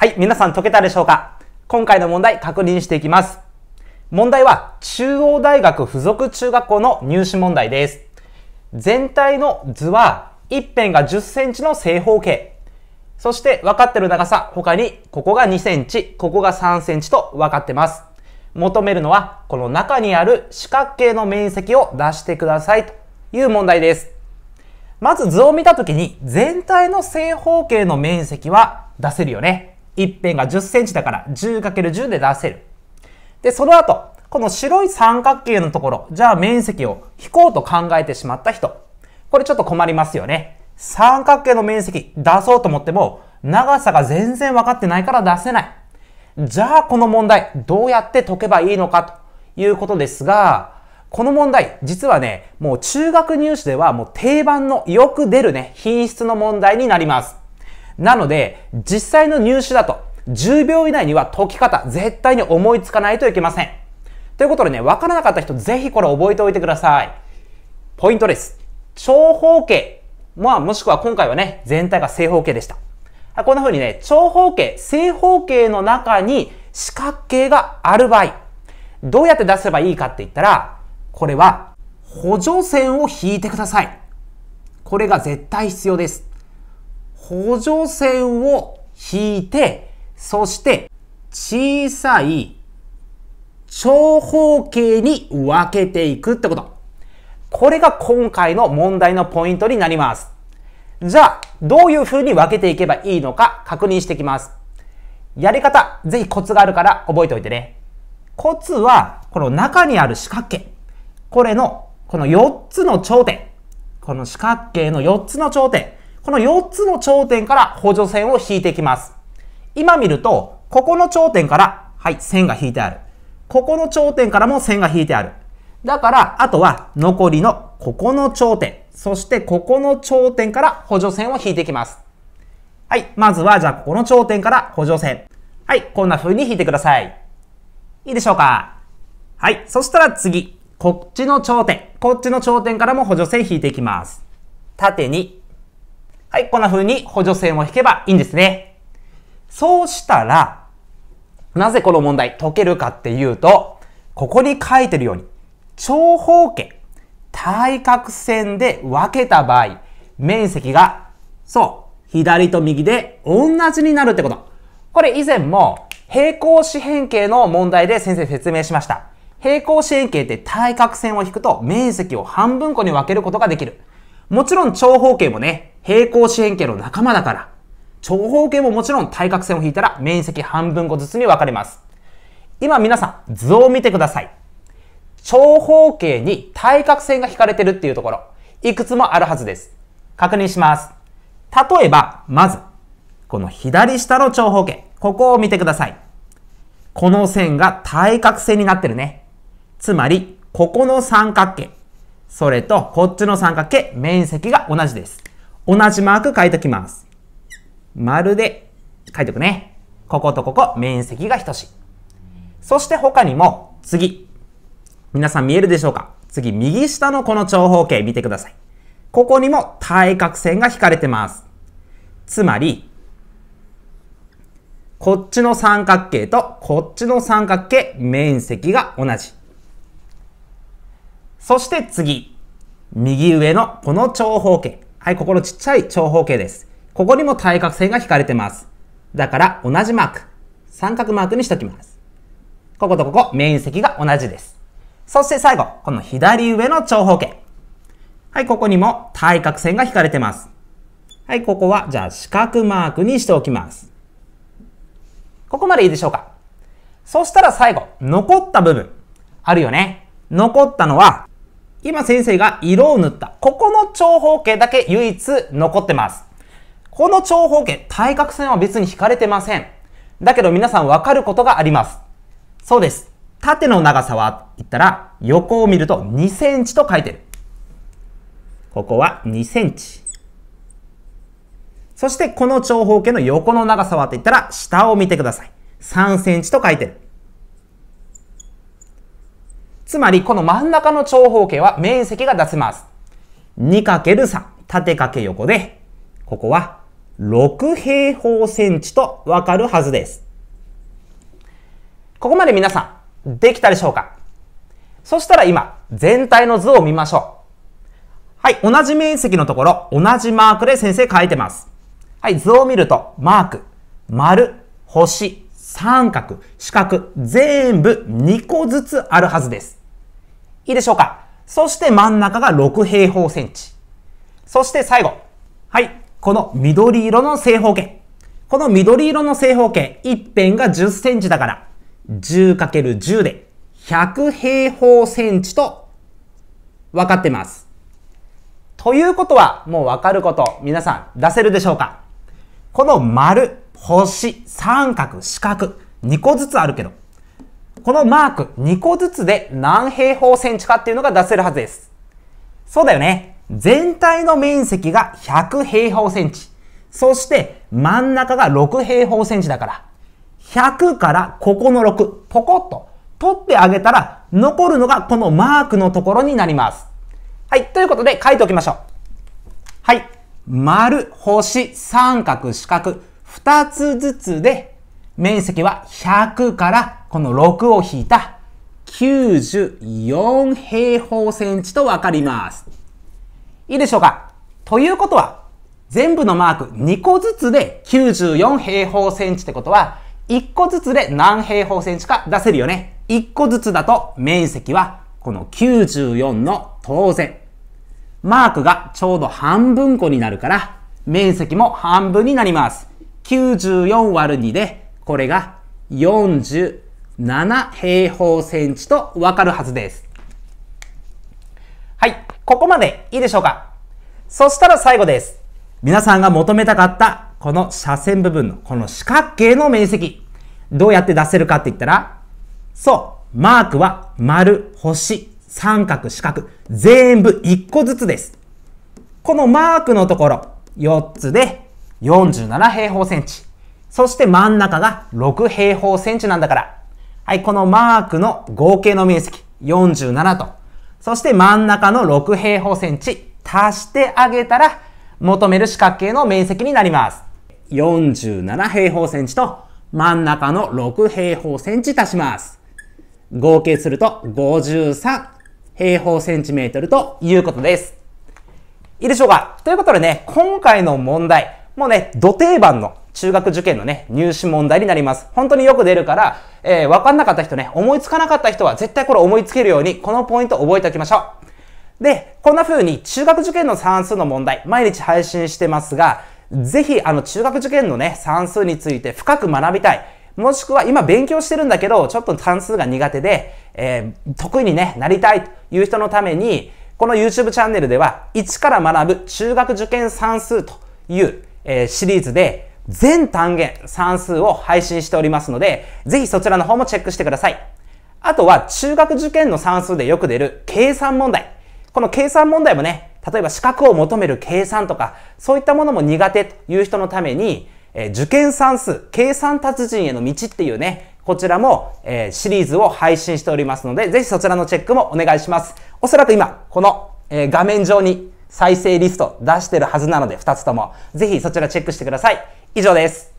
はい、皆さん解けたでしょうか今回の問題確認していきます。問題は中央大学附属中学校の入試問題です。全体の図は一辺が10センチの正方形。そして分かってる長さ、他にここが2センチ、ここが3センチと分かってます。求めるのはこの中にある四角形の面積を出してくださいという問題です。まず図を見たときに全体の正方形の面積は出せるよね。一辺が10センチだから 10×10 で出せる。で、その後、この白い三角形のところ、じゃあ面積を引こうと考えてしまった人。これちょっと困りますよね。三角形の面積出そうと思っても、長さが全然分かってないから出せない。じゃあこの問題、どうやって解けばいいのかということですが、この問題、実はね、もう中学入試ではもう定番のよく出るね、品質の問題になります。なので、実際の入試だと、10秒以内には解き方、絶対に思いつかないといけません。ということでね、わからなかった人、ぜひこれ覚えておいてください。ポイントです。長方形。まあ、もしくは今回はね、全体が正方形でした。こんな風にね、長方形、正方形の中に四角形がある場合、どうやって出せばいいかって言ったら、これは補助線を引いてください。これが絶対必要です。補助線を引いて、そして小さい長方形に分けていくってこと。これが今回の問題のポイントになります。じゃあ、どういう風に分けていけばいいのか確認していきます。やり方、ぜひコツがあるから覚えておいてね。コツは、この中にある四角形。これの、この4つの頂点。この四角形の4つの頂点。この4つの頂点から補助線を引いていきます。今見ると、ここの頂点から、はい、線が引いてある。ここの頂点からも線が引いてある。だから、あとは残りのここの頂点、そしてここの頂点から補助線を引いていきます。はい、まずは、じゃあここの頂点から補助線。はい、こんな風に引いてください。いいでしょうかはい、そしたら次、こっちの頂点、こっちの頂点からも補助線引いていきます。縦にはい、こんな風に補助線を引けばいいんですね。そうしたら、なぜこの問題解けるかっていうと、ここに書いてるように、長方形、対角線で分けた場合、面積が、そう、左と右で同じになるってこと。これ以前も平行四辺形の問題で先生説明しました。平行四辺形って対角線を引くと面積を半分個に分けることができる。もちろん長方形もね、平行四辺形の仲間だから、長方形ももちろん対角線を引いたら面積半分個ずつに分かれます。今皆さん、図を見てください。長方形に対角線が引かれてるっていうところ、いくつもあるはずです。確認します。例えば、まず、この左下の長方形、ここを見てください。この線が対角線になってるね。つまり、ここの三角形、それとこっちの三角形面積が同じです。同じマーク書いときます。丸で書いとくね。こことここ面積が等しい。そして他にも次。皆さん見えるでしょうか次、右下のこの長方形見てください。ここにも対角線が引かれてます。つまり、こっちの三角形とこっちの三角形面積が同じ。そして次、右上のこの長方形。はい、ここのちっちゃい長方形です。ここにも対角線が引かれてます。だから同じマーク。三角マークにしときます。こことここ、面積が同じです。そして最後、この左上の長方形。はい、ここにも対角線が引かれてます。はい、ここは、じゃあ四角マークにしておきます。ここまでいいでしょうかそしたら最後、残った部分、あるよね。残ったのは、今先生が色を塗った、ここの長方形だけ唯一残ってます。この長方形、対角線は別に引かれてません。だけど皆さんわかることがあります。そうです。縦の長さは、言ったら、横を見ると2センチと書いてる。ここは2センチ。そしてこの長方形の横の長さはって言ったら、下を見てください。3センチと書いてる。つまりこの真ん中の長方形は面積が出せます。2×3 縦かけ横で、ここは6平方センチとわかるはずです。ここまで皆さん、できたでしょうかそしたら今、全体の図を見ましょう。はい、同じ面積のところ、同じマークで先生書いてます。はい、図を見ると、マーク、丸、星、三角、四角、全部2個ずつあるはずです。いいでしょうかそして真ん中が6平方センチ。そして最後。はい。この緑色の正方形。この緑色の正方形、一辺が10センチだから、10×10 で100平方センチと分かってます。ということは、もう分かること、皆さん出せるでしょうかこの丸、星、三角、四角、2個ずつあるけど、このマーク2個ずつで何平方センチかっていうのが出せるはずです。そうだよね。全体の面積が100平方センチ。そして真ん中が6平方センチだから。100からここの6、ポコッと取ってあげたら、残るのがこのマークのところになります。はい。ということで書いておきましょう。はい。丸、星、三角、四角、2つずつで、面積は100からこの6を引いた94平方センチとわかります。いいでしょうかということは、全部のマーク2個ずつで94平方センチってことは、1個ずつで何平方センチか出せるよね。1個ずつだと面積はこの94の当然。マークがちょうど半分個になるから、面積も半分になります。94÷2 で、これが40 7平方センチとわかるはずです。はい、ここまでいいでしょうかそしたら最後です。皆さんが求めたかったこの斜線部分のこの四角形の面積どうやって出せるかって言ったらそうマークは丸星三角四角全部1個ずつですこのマークのところ4つで47平方センチそして真ん中が6平方センチなんだからはい、このマークの合計の面積47と、そして真ん中の6平方センチ足してあげたら、求める四角形の面積になります。47平方センチと真ん中の6平方センチ足します。合計すると53平方センチメートルということです。いいでしょうかということでね、今回の問題、もうね、土定番の中学受験のね、入試問題になります。本当によく出るから、えー、わかんなかった人ね、思いつかなかった人は絶対これ思いつけるように、このポイント覚えておきましょう。で、こんな風に中学受験の算数の問題、毎日配信してますが、ぜひ、あの、中学受験のね、算数について深く学びたい。もしくは、今勉強してるんだけど、ちょっと算数が苦手で、えー、得意に、ね、なりたいという人のために、この YouTube チャンネルでは、一から学ぶ中学受験算数という、えー、シリーズで、全単元算数を配信しておりますので、ぜひそちらの方もチェックしてください。あとは中学受験の算数でよく出る計算問題。この計算問題もね、例えば資格を求める計算とか、そういったものも苦手という人のために、えー、受験算数、計算達人への道っていうね、こちらも、えー、シリーズを配信しておりますので、ぜひそちらのチェックもお願いします。おそらく今、この、えー、画面上に再生リスト出してるはずなので、2つとも。ぜひそちらチェックしてください。以上です。